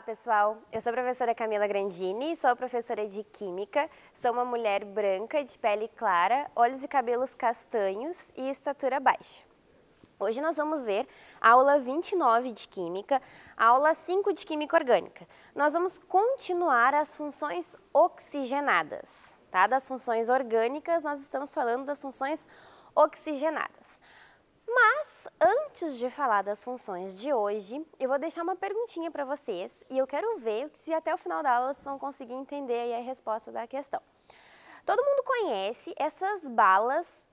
Olá, pessoal. Eu sou a professora Camila Grandini, sou professora de Química, sou uma mulher branca, de pele clara, olhos e cabelos castanhos e estatura baixa. Hoje nós vamos ver a aula 29 de Química, a aula 5 de Química Orgânica. Nós vamos continuar as funções oxigenadas, tá? Das funções orgânicas, nós estamos falando das funções oxigenadas. Mas antes de falar das funções de hoje, eu vou deixar uma perguntinha para vocês e eu quero ver se até o final da aula vocês vão conseguir entender a resposta da questão. Todo mundo conhece essas balas,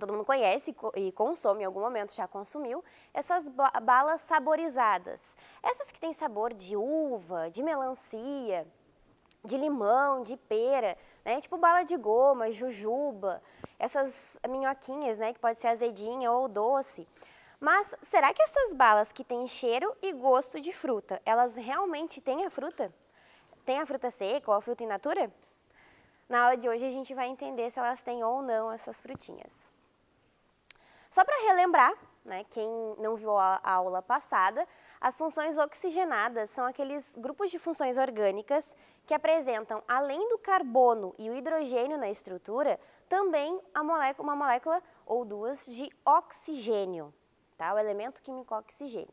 todo mundo conhece e consome, em algum momento já consumiu, essas balas saborizadas. Essas que têm sabor de uva, de melancia, de limão, de pera, né? Tipo bala de goma, jujuba, essas minhoquinhas, né? Que pode ser azedinha ou doce. Mas será que essas balas que têm cheiro e gosto de fruta, elas realmente têm a fruta? Tem a fruta seca ou a fruta in natura? Na aula de hoje a gente vai entender se elas têm ou não essas frutinhas. Só para relembrar, né, quem não viu a aula passada, as funções oxigenadas são aqueles grupos de funções orgânicas que apresentam, além do carbono e o hidrogênio na estrutura, também molécula, uma molécula ou duas de oxigênio, tá? o elemento químico oxigênio.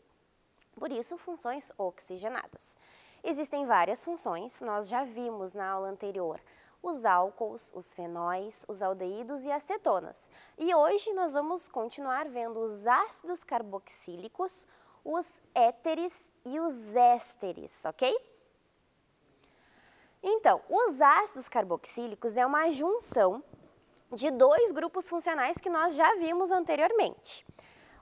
Por isso, funções oxigenadas. Existem várias funções, nós já vimos na aula anterior os álcools, os fenóis, os aldeídos e acetonas. E hoje nós vamos continuar vendo os ácidos carboxílicos, os éteres e os ésteres, ok? Então, os ácidos carboxílicos é uma junção de dois grupos funcionais que nós já vimos anteriormente.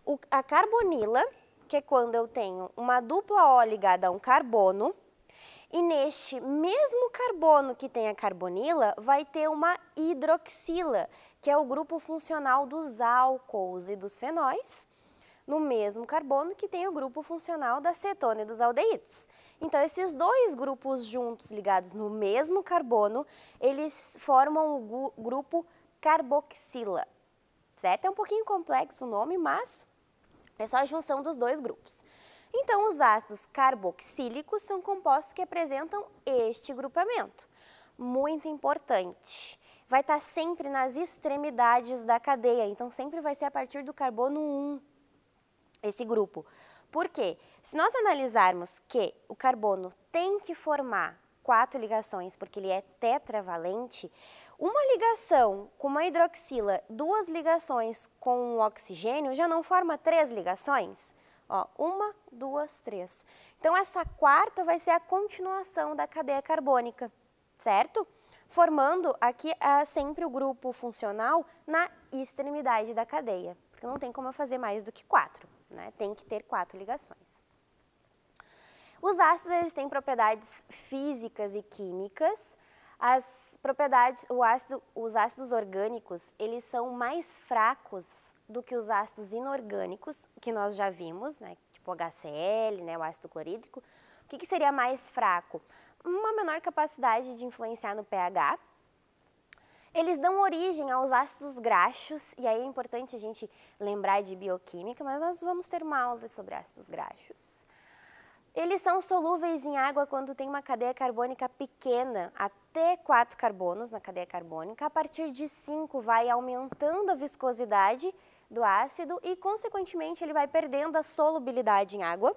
O, a carbonila, que é quando eu tenho uma dupla O ligada a um carbono, e neste mesmo carbono que tem a carbonila, vai ter uma hidroxila, que é o grupo funcional dos álcools e dos fenóis no mesmo carbono que tem o grupo funcional da cetona e dos aldeídos. Então, esses dois grupos juntos ligados no mesmo carbono, eles formam o grupo carboxila, certo? É um pouquinho complexo o nome, mas é só a junção dos dois grupos. Então, os ácidos carboxílicos são compostos que apresentam este grupamento. Muito importante. Vai estar sempre nas extremidades da cadeia, então sempre vai ser a partir do carbono 1 esse grupo. Por quê? Se nós analisarmos que o carbono tem que formar quatro ligações, porque ele é tetravalente, uma ligação com uma hidroxila, duas ligações com um oxigênio, já não forma três ligações? Ó, uma, duas, três. Então, essa quarta vai ser a continuação da cadeia carbônica, certo? Formando aqui ah, sempre o grupo funcional na extremidade da cadeia, porque não tem como eu fazer mais do que quatro né? Tem que ter quatro ligações. Os ácidos eles têm propriedades físicas e químicas. As propriedades, ácido, os ácidos orgânicos, eles são mais fracos do que os ácidos inorgânicos, que nós já vimos, né? tipo HCl, né? o ácido clorídrico. O que, que seria mais fraco? Uma menor capacidade de influenciar no pH, eles dão origem aos ácidos graxos, e aí é importante a gente lembrar de bioquímica, mas nós vamos ter uma aula sobre ácidos graxos. Eles são solúveis em água quando tem uma cadeia carbônica pequena, até 4 carbonos na cadeia carbônica. A partir de 5 vai aumentando a viscosidade do ácido e, consequentemente, ele vai perdendo a solubilidade em água.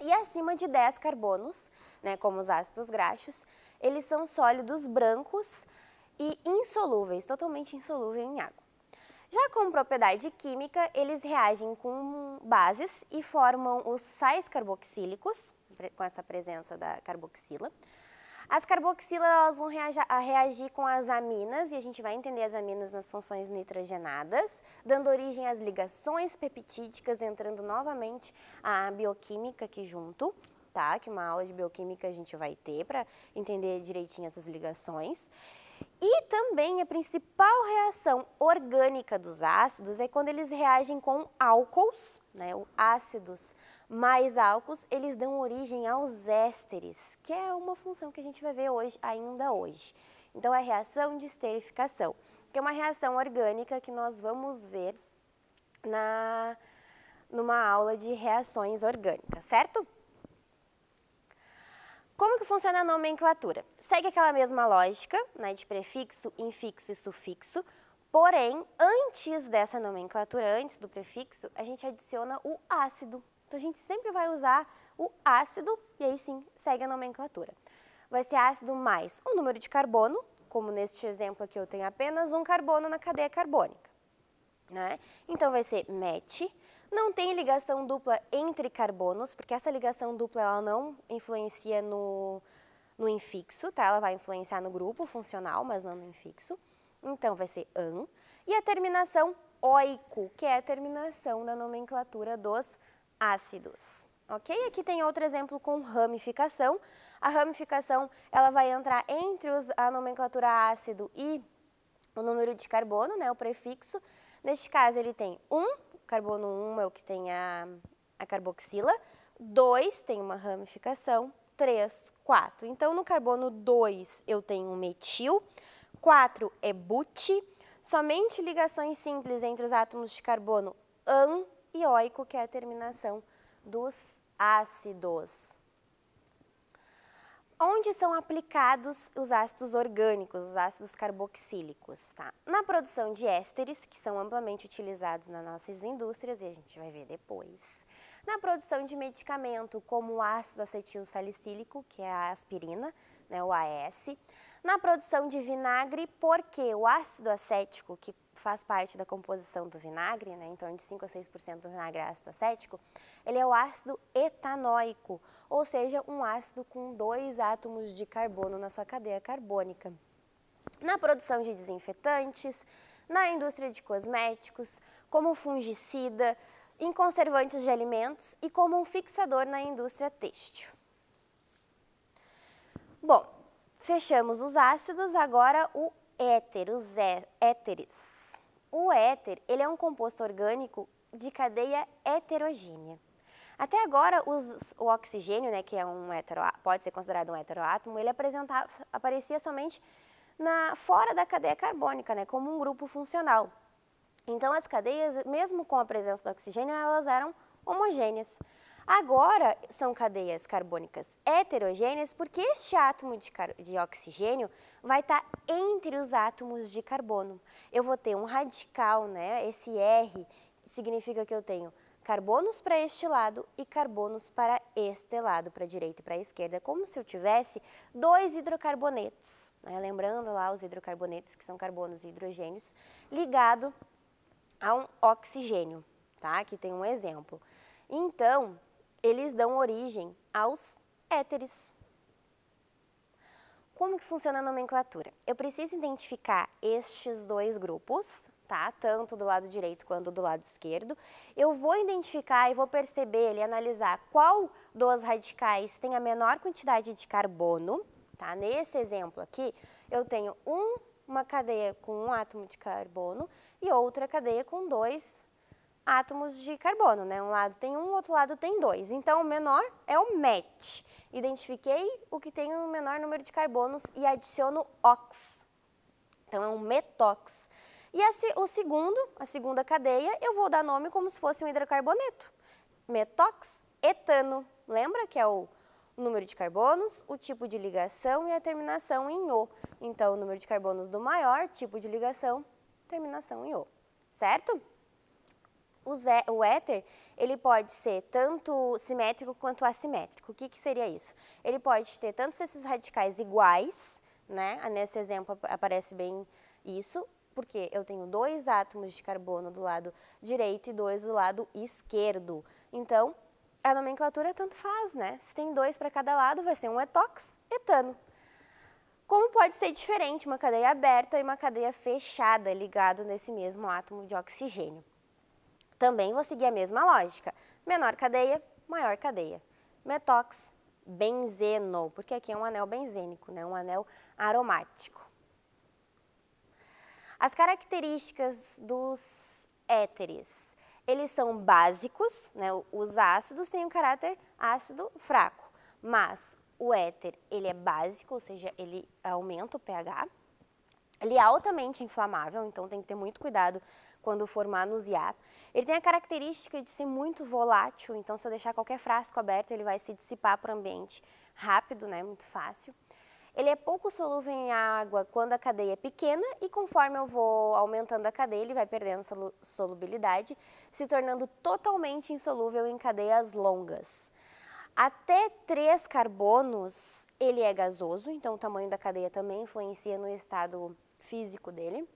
E acima de 10 carbonos, né, como os ácidos graxos, eles são sólidos brancos, e insolúveis, totalmente insolúveis em água. Já com propriedade química, eles reagem com bases e formam os sais carboxílicos, com essa presença da carboxila. As carboxilas elas vão reagir, reagir com as aminas, e a gente vai entender as aminas nas funções nitrogenadas, dando origem às ligações peptídicas, entrando novamente a bioquímica aqui junto. Tá, que uma aula de bioquímica a gente vai ter para entender direitinho essas ligações. E também a principal reação orgânica dos ácidos é quando eles reagem com álcools, né, ácidos mais álcools, eles dão origem aos ésteres, que é uma função que a gente vai ver hoje, ainda hoje. Então, é a reação de esterificação, que é uma reação orgânica que nós vamos ver na, numa aula de reações orgânicas, certo? Como que funciona a nomenclatura? Segue aquela mesma lógica, né, de prefixo, infixo e sufixo, porém, antes dessa nomenclatura, antes do prefixo, a gente adiciona o ácido. Então, a gente sempre vai usar o ácido e aí sim segue a nomenclatura. Vai ser ácido mais o número de carbono, como neste exemplo aqui eu tenho apenas um carbono na cadeia carbônica. Né? Então, vai ser met não tem ligação dupla entre carbonos, porque essa ligação dupla ela não influencia no, no infixo, tá? Ela vai influenciar no grupo funcional, mas não no infixo. Então, vai ser an. E a terminação oico, que é a terminação da nomenclatura dos ácidos. Ok? Aqui tem outro exemplo com ramificação. A ramificação ela vai entrar entre os, a nomenclatura ácido e o número de carbono, né, o prefixo. Neste caso, ele tem 1, carbono 1 é o que tem a, a carboxila, 2 tem uma ramificação, 3, 4. Então, no carbono 2 eu tenho um metil, 4 é but, somente ligações simples entre os átomos de carbono an e oico, que é a terminação dos ácidos. Onde são aplicados os ácidos orgânicos, os ácidos carboxílicos? Tá? Na produção de ésteres, que são amplamente utilizados nas nossas indústrias, e a gente vai ver depois. Na produção de medicamento, como o ácido acetil salicílico, que é a aspirina, né, o AS. Na produção de vinagre, porque o ácido acético, que faz parte da composição do vinagre, né, em torno de 5 a 6% do vinagre é ácido acético, ele é o ácido etanoico, ou seja, um ácido com dois átomos de carbono na sua cadeia carbônica. Na produção de desinfetantes, na indústria de cosméticos, como fungicida, em conservantes de alimentos e como um fixador na indústria têxtil. Bom, fechamos os ácidos, agora o éter, os éteres. É, o éter, ele é um composto orgânico de cadeia heterogênea. Até agora, os, o oxigênio, né, que é um hetero, pode ser considerado um heteroátomo, ele aparecia somente na, fora da cadeia carbônica, né, como um grupo funcional. Então, as cadeias, mesmo com a presença do oxigênio, elas eram homogêneas. Agora, são cadeias carbônicas heterogêneas porque este átomo de, de oxigênio vai estar tá entre os átomos de carbono. Eu vou ter um radical, né? esse R significa que eu tenho carbonos para este lado e carbonos para este lado, para a direita e para a esquerda, como se eu tivesse dois hidrocarbonetos, né? lembrando lá os hidrocarbonetos, que são carbonos e hidrogênios, ligado a um oxigênio, tá? Aqui tem um exemplo. Então, eles dão origem aos éteres. Como que funciona a nomenclatura? Eu preciso identificar estes dois grupos, tá? Tanto do lado direito quanto do lado esquerdo. Eu vou identificar e vou perceber e analisar qual dos radicais tem a menor quantidade de carbono, tá? Nesse exemplo aqui, eu tenho um, uma cadeia com um átomo de carbono e outra cadeia com dois átomos de carbono, né? Um lado tem um, outro lado tem dois. Então, o menor é o MET. Identifiquei o que tem o menor número de carbonos e adiciono OX. Então, é um metox. E a, o segundo, a segunda cadeia, eu vou dar nome como se fosse um hidrocarboneto. Metox, etano. Lembra que é o número de carbonos, o tipo de ligação e a terminação em O. Então, o número de carbonos do maior, tipo de ligação, terminação em O. Certo? o éter, ele pode ser tanto simétrico quanto assimétrico. O que, que seria isso? Ele pode ter tantos esses radicais iguais, né? Ah, nesse exemplo aparece bem isso, porque eu tenho dois átomos de carbono do lado direito e dois do lado esquerdo. Então, a nomenclatura tanto faz, né? Se tem dois para cada lado, vai ser um etox, etano. Como pode ser diferente uma cadeia aberta e uma cadeia fechada ligado nesse mesmo átomo de oxigênio? Também vou seguir a mesma lógica. Menor cadeia, maior cadeia. Metox, benzeno, porque aqui é um anel benzênico, né? um anel aromático. As características dos éteres. Eles são básicos, né? os ácidos têm um caráter ácido fraco, mas o éter ele é básico, ou seja, ele aumenta o pH. Ele é altamente inflamável, então tem que ter muito cuidado quando for manusear. Ele tem a característica de ser muito volátil, então se eu deixar qualquer frasco aberto, ele vai se dissipar para o ambiente rápido, né, muito fácil. Ele é pouco solúvel em água quando a cadeia é pequena e conforme eu vou aumentando a cadeia, ele vai perdendo solubilidade, se tornando totalmente insolúvel em cadeias longas. Até 3 carbonos, ele é gasoso, então o tamanho da cadeia também influencia no estado físico dele.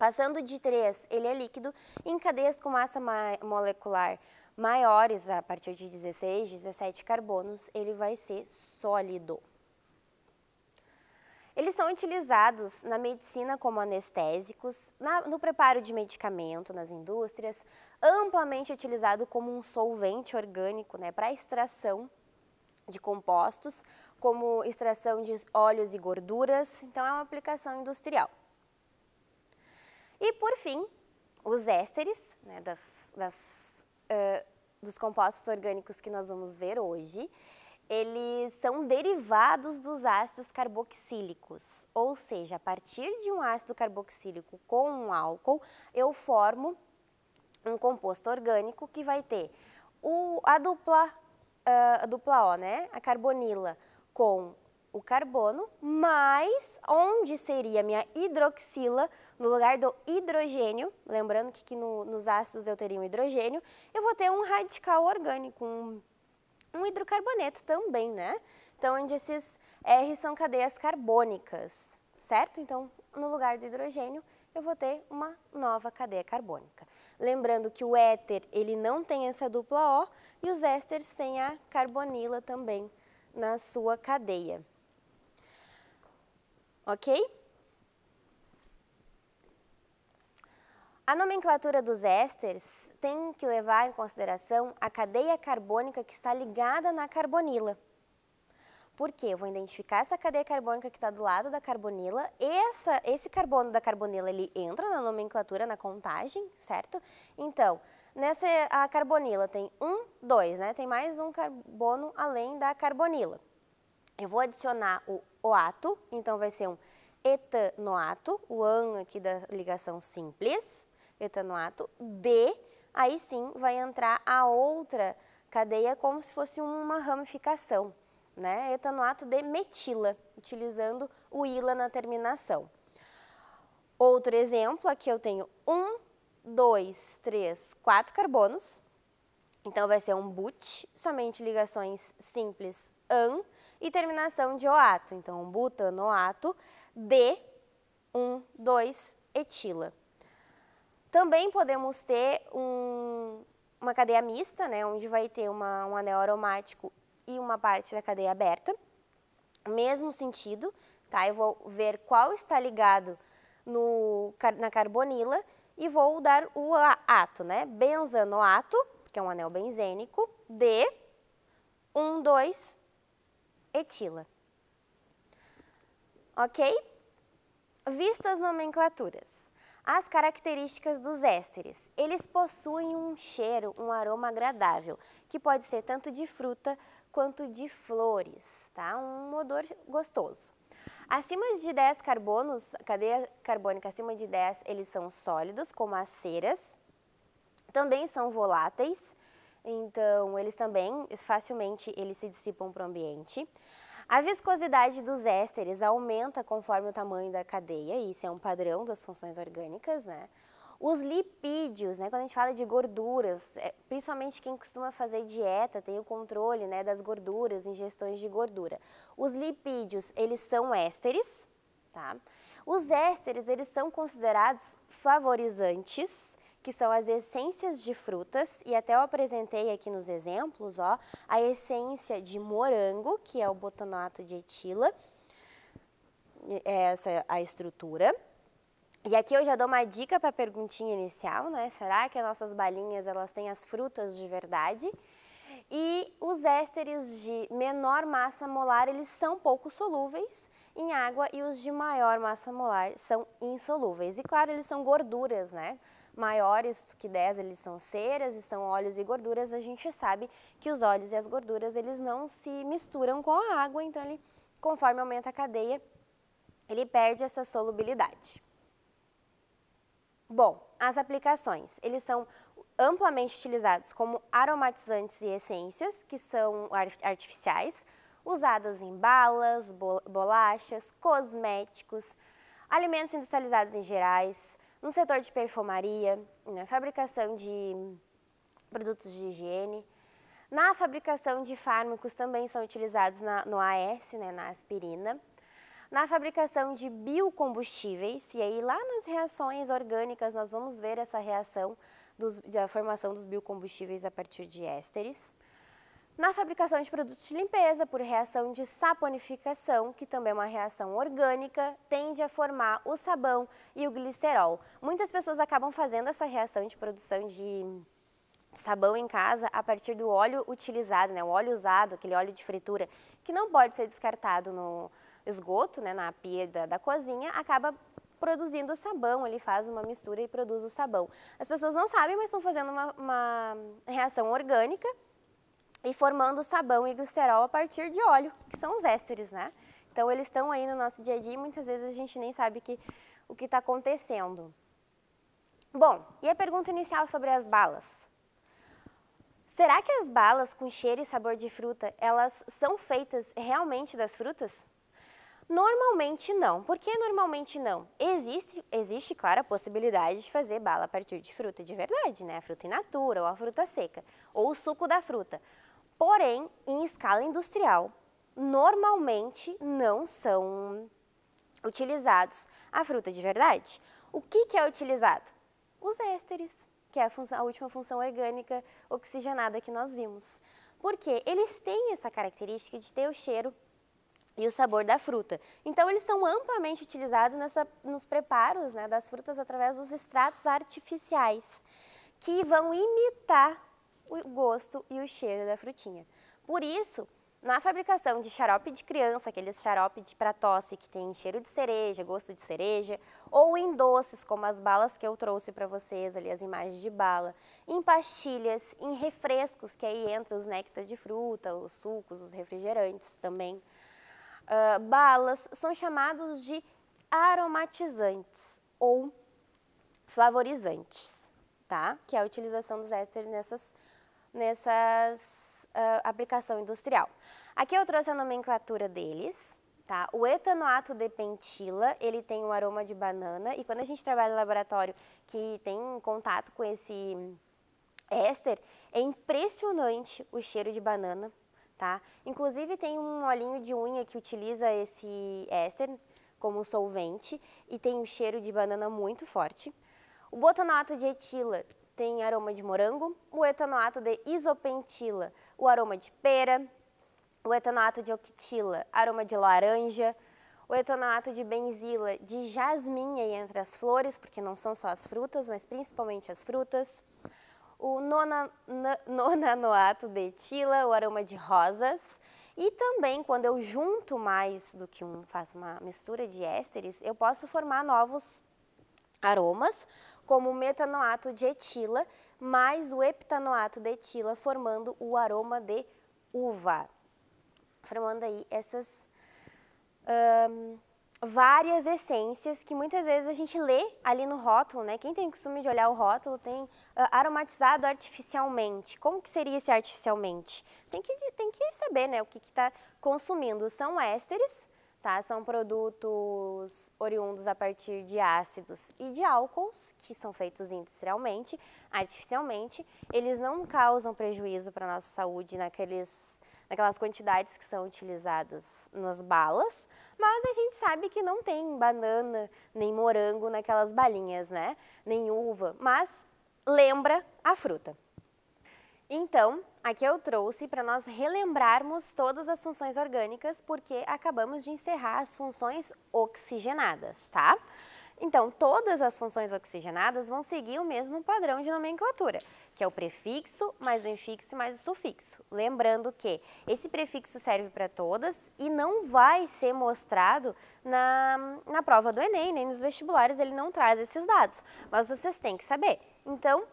Passando de 3, ele é líquido em cadeias com massa ma molecular maiores, a partir de 16, 17 carbonos, ele vai ser sólido. Eles são utilizados na medicina como anestésicos, na, no preparo de medicamento nas indústrias, amplamente utilizado como um solvente orgânico né, para extração de compostos, como extração de óleos e gorduras, então é uma aplicação industrial. E, por fim, os ésteres, né, das, das, uh, dos compostos orgânicos que nós vamos ver hoje, eles são derivados dos ácidos carboxílicos, ou seja, a partir de um ácido carboxílico com um álcool, eu formo um composto orgânico que vai ter o, a, dupla, uh, a dupla O, né? a carbonila, com o carbono, mais onde seria a minha hidroxila no lugar do hidrogênio, lembrando que, que no, nos ácidos eu teria um hidrogênio, eu vou ter um radical orgânico, um, um hidrocarboneto também, né? Então, onde esses R são cadeias carbônicas, certo? Então, no lugar do hidrogênio, eu vou ter uma nova cadeia carbônica. Lembrando que o éter, ele não tem essa dupla O e os ésteres têm a carbonila também na sua cadeia. Ok? A nomenclatura dos ésteres tem que levar em consideração a cadeia carbônica que está ligada na carbonila. Por quê? Eu vou identificar essa cadeia carbônica que está do lado da carbonila. Essa, esse carbono da carbonila, ele entra na nomenclatura, na contagem, certo? Então, nessa a carbonila tem um, dois, né? Tem mais um carbono além da carbonila. Eu vou adicionar o oato, então vai ser um etanoato, o an aqui da ligação simples etanoato D, aí sim vai entrar a outra cadeia como se fosse uma ramificação, né? Etanoato de metila, utilizando o ila na terminação. Outro exemplo, aqui eu tenho um, dois, três, quatro carbonos. Então vai ser um but, somente ligações simples an e terminação de oato. Então butanoato de um, dois, etila. Também podemos ter um, uma cadeia mista, né, onde vai ter uma, um anel aromático e uma parte da cadeia aberta. Mesmo sentido, tá? Eu vou ver qual está ligado no, na carbonila e vou dar o ato, né? Benzanoato, que é um anel benzênico, de 1, 2, etila. Ok? Vistas nomenclaturas. As características dos ésteres. Eles possuem um cheiro, um aroma agradável, que pode ser tanto de fruta quanto de flores, tá? Um odor gostoso. Acima de 10 carbonos, cadeia carbônica acima de 10, eles são sólidos, como as ceras. Também são voláteis, então eles também facilmente eles se dissipam para o ambiente. A viscosidade dos ésteres aumenta conforme o tamanho da cadeia, isso é um padrão das funções orgânicas, né? Os lipídios, né, quando a gente fala de gorduras, é, principalmente quem costuma fazer dieta, tem o controle né, das gorduras, ingestões de gordura. Os lipídios, eles são ésteres, tá? Os ésteres, eles são considerados favorizantes que são as essências de frutas, e até eu apresentei aqui nos exemplos, ó, a essência de morango, que é o botonato de etila, é essa é a estrutura. E aqui eu já dou uma dica para a perguntinha inicial, né? Será que as nossas balinhas elas têm as frutas de verdade? E os ésteres de menor massa molar, eles são pouco solúveis em água e os de maior massa molar são insolúveis. E claro, eles são gorduras, né? maiores que 10, eles são ceras e são óleos e gorduras, a gente sabe que os óleos e as gorduras, eles não se misturam com a água, então ele, conforme aumenta a cadeia, ele perde essa solubilidade. Bom, as aplicações, eles são amplamente utilizados como aromatizantes e essências, que são artificiais, usadas em balas, bolachas, cosméticos, alimentos industrializados em gerais, no setor de perfumaria, na fabricação de produtos de higiene, na fabricação de fármacos também são utilizados na, no AS, né, na aspirina, na fabricação de biocombustíveis, e aí lá nas reações orgânicas nós vamos ver essa reação dos, da formação dos biocombustíveis a partir de ésteres, na fabricação de produtos de limpeza por reação de saponificação, que também é uma reação orgânica, tende a formar o sabão e o glicerol. Muitas pessoas acabam fazendo essa reação de produção de sabão em casa a partir do óleo utilizado, né, o óleo usado, aquele óleo de fritura, que não pode ser descartado no esgoto, né, na pia da, da cozinha, acaba produzindo o sabão, ele faz uma mistura e produz o sabão. As pessoas não sabem, mas estão fazendo uma, uma reação orgânica e formando sabão e glicerol a partir de óleo, que são os ésteres, né? Então eles estão aí no nosso dia a dia e muitas vezes a gente nem sabe que, o que está acontecendo. Bom, e a pergunta inicial sobre as balas? Será que as balas com cheiro e sabor de fruta, elas são feitas realmente das frutas? Normalmente não. Por que normalmente não? Existe, existe, claro, a possibilidade de fazer bala a partir de fruta de verdade, né? A fruta in natura ou a fruta seca, ou o suco da fruta porém, em escala industrial, normalmente não são utilizados a fruta de verdade. O que, que é utilizado? Os ésteres, que é a, função, a última função orgânica oxigenada que nós vimos. Porque eles têm essa característica de ter o cheiro e o sabor da fruta. Então, eles são amplamente utilizados nessa, nos preparos né, das frutas através dos extratos artificiais, que vão imitar o gosto e o cheiro da frutinha. Por isso, na fabricação de xarope de criança, aqueles xarope para tosse que tem cheiro de cereja, gosto de cereja, ou em doces, como as balas que eu trouxe para vocês ali, as imagens de bala, em pastilhas, em refrescos, que aí entra os néctar de fruta, os sucos, os refrigerantes também. Uh, balas são chamados de aromatizantes ou flavorizantes, tá? Que é a utilização dos ésteres nessas nessas uh, aplicação industrial. Aqui eu trouxe a nomenclatura deles. Tá? O etanoato de pentila, ele tem um aroma de banana e quando a gente trabalha no laboratório que tem contato com esse éster, é impressionante o cheiro de banana, tá? Inclusive tem um olhinho de unha que utiliza esse éster como solvente e tem um cheiro de banana muito forte. O botanoato de etila tem aroma de morango, o etanoato de isopentila, o aroma de pera, o etanoato de octila, aroma de laranja, o etanoato de benzila, de jasmim aí entre as flores, porque não são só as frutas, mas principalmente as frutas, o nonanoato de etila, o aroma de rosas, e também, quando eu junto mais do que um, faço uma mistura de ésteres, eu posso formar novos aromas, como o metanoato de etila mais o heptanoato de etila, formando o aroma de uva. Formando aí essas um, várias essências que muitas vezes a gente lê ali no rótulo, né? Quem tem o costume de olhar o rótulo tem uh, aromatizado artificialmente. Como que seria esse artificialmente? Tem que, tem que saber né, o que está consumindo. São ésteres tá? São produtos oriundos a partir de ácidos e de álcools, que são feitos industrialmente, artificialmente. Eles não causam prejuízo para a nossa saúde naqueles, naquelas quantidades que são utilizadas nas balas, mas a gente sabe que não tem banana nem morango naquelas balinhas, né? Nem uva, mas lembra a fruta. Então, aqui eu trouxe para nós relembrarmos todas as funções orgânicas, porque acabamos de encerrar as funções oxigenadas, tá? Então, todas as funções oxigenadas vão seguir o mesmo padrão de nomenclatura, que é o prefixo, mais o infixo e mais o sufixo. Lembrando que esse prefixo serve para todas e não vai ser mostrado na, na prova do Enem, nem nos vestibulares, ele não traz esses dados. Mas vocês têm que saber. Então,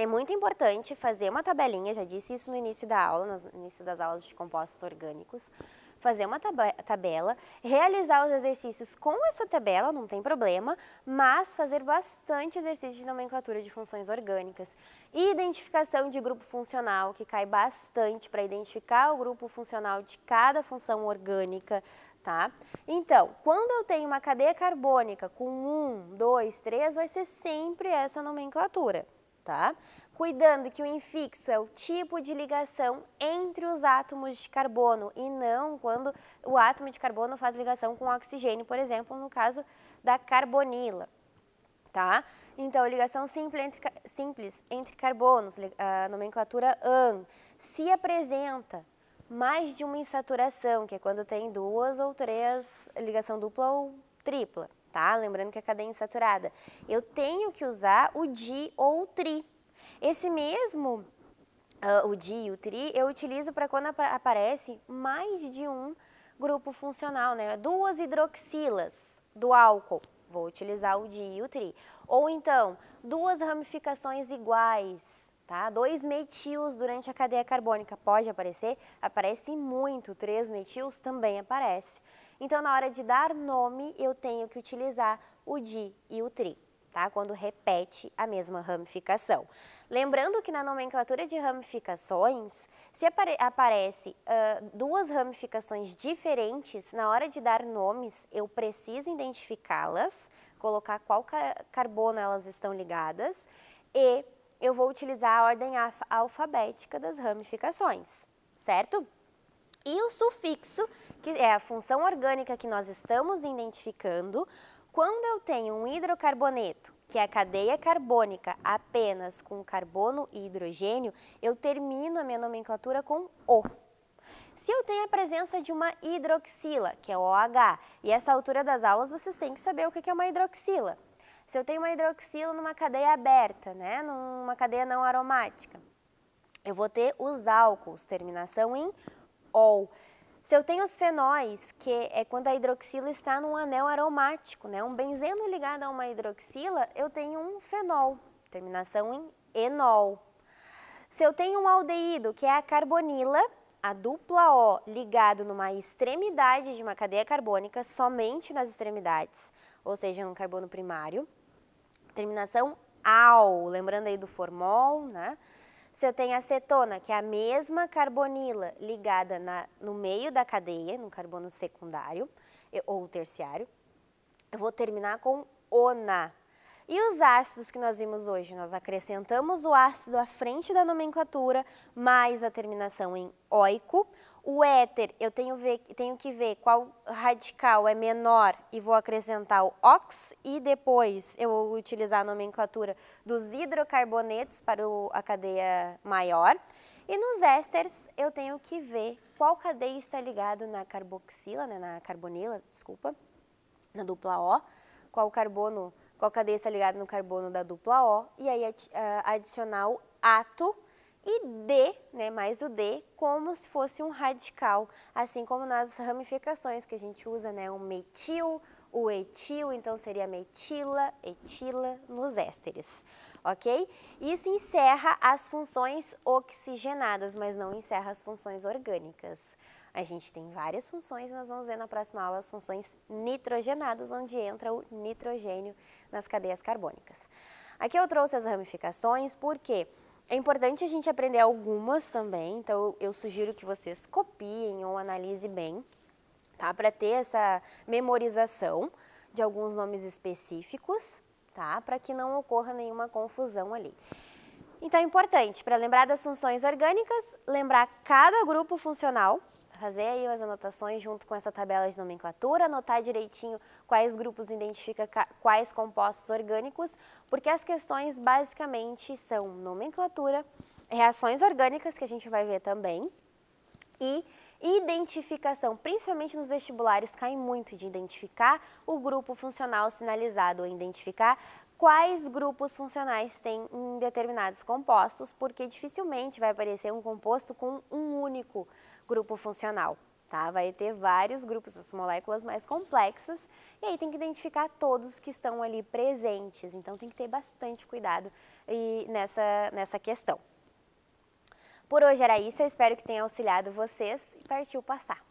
é muito importante fazer uma tabelinha, já disse isso no início da aula, no início das aulas de compostos orgânicos, fazer uma tabela, realizar os exercícios com essa tabela, não tem problema, mas fazer bastante exercício de nomenclatura de funções orgânicas. E identificação de grupo funcional, que cai bastante para identificar o grupo funcional de cada função orgânica, tá? Então, quando eu tenho uma cadeia carbônica com um, dois, três, vai ser sempre essa nomenclatura tá? Cuidando que o infixo é o tipo de ligação entre os átomos de carbono e não quando o átomo de carbono faz ligação com oxigênio, por exemplo, no caso da carbonila, tá? Então, ligação simples entre, simples entre carbonos, ah, a nomenclatura AN, se apresenta mais de uma insaturação, que é quando tem duas ou três, ligação dupla ou tripla tá? Lembrando que a é cadeia insaturada. Eu tenho que usar o di ou o tri. Esse mesmo, uh, o di e o tri, eu utilizo para quando ap aparece mais de um grupo funcional, né? Duas hidroxilas do álcool, vou utilizar o di e o tri. Ou então, duas ramificações iguais, tá? Dois metios durante a cadeia carbônica pode aparecer, aparece muito, três metios também aparece. Então, na hora de dar nome, eu tenho que utilizar o de e o tri. Tá? Quando repete a mesma ramificação. Lembrando que na nomenclatura de ramificações, se apare aparece uh, duas ramificações diferentes, na hora de dar nomes, eu preciso identificá-las, colocar qual carbono elas estão ligadas e eu vou utilizar a ordem alfabética das ramificações, certo? e o sufixo, que é a função orgânica que nós estamos identificando, quando eu tenho um hidrocarboneto, que é a cadeia carbônica apenas com carbono e hidrogênio, eu termino a minha nomenclatura com O. Se eu tenho a presença de uma hidroxila, que é OH, e essa altura das aulas vocês têm que saber o que é uma hidroxila. Se eu tenho uma hidroxila numa cadeia aberta, né, numa cadeia não aromática, eu vou ter os álcools, terminação em ol. Se eu tenho os fenóis, que é quando a hidroxila está num anel aromático, né? um benzeno ligado a uma hidroxila, eu tenho um fenol, terminação em enol. Se eu tenho um aldeído, que é a carbonila, a dupla O ligado numa extremidade de uma cadeia carbônica, somente nas extremidades, ou seja, num carbono primário, terminação AL, lembrando aí do formol, né? Se eu tenho acetona, que é a mesma carbonila ligada na, no meio da cadeia, no carbono secundário ou terciário, eu vou terminar com ona. E os ácidos que nós vimos hoje? Nós acrescentamos o ácido à frente da nomenclatura, mais a terminação em oico, o éter, eu tenho, ver, tenho, que ver qual radical é menor e vou acrescentar o ox e depois eu vou utilizar a nomenclatura dos hidrocarbonetos para o, a cadeia maior. E nos ésteres eu tenho que ver qual cadeia está ligado na carboxila, né, na carbonila, desculpa, na dupla O, qual carbono, qual cadeia está ligado no carbono da dupla O e aí ah, adicionar o ato e D, né, mais o D, como se fosse um radical, assim como nas ramificações que a gente usa, né, o metil, o etil, então seria metila, etila nos ésteres, ok? Isso encerra as funções oxigenadas, mas não encerra as funções orgânicas. A gente tem várias funções, nós vamos ver na próxima aula as funções nitrogenadas, onde entra o nitrogênio nas cadeias carbônicas. Aqui eu trouxe as ramificações porque é importante a gente aprender algumas também, então eu sugiro que vocês copiem ou analisem bem, tá? Para ter essa memorização de alguns nomes específicos, tá? Para que não ocorra nenhuma confusão ali. Então é importante, para lembrar das funções orgânicas, lembrar cada grupo funcional fazer aí as anotações junto com essa tabela de nomenclatura, anotar direitinho quais grupos identifica quais compostos orgânicos, porque as questões basicamente são nomenclatura, reações orgânicas, que a gente vai ver também, e identificação, principalmente nos vestibulares, cai muito de identificar o grupo funcional sinalizado, ou identificar quais grupos funcionais tem em determinados compostos, porque dificilmente vai aparecer um composto com um único grupo funcional. Tá? Vai ter vários grupos, as moléculas mais complexas, e aí tem que identificar todos que estão ali presentes, então tem que ter bastante cuidado e nessa, nessa questão. Por hoje era isso, eu espero que tenha auxiliado vocês e partiu passar.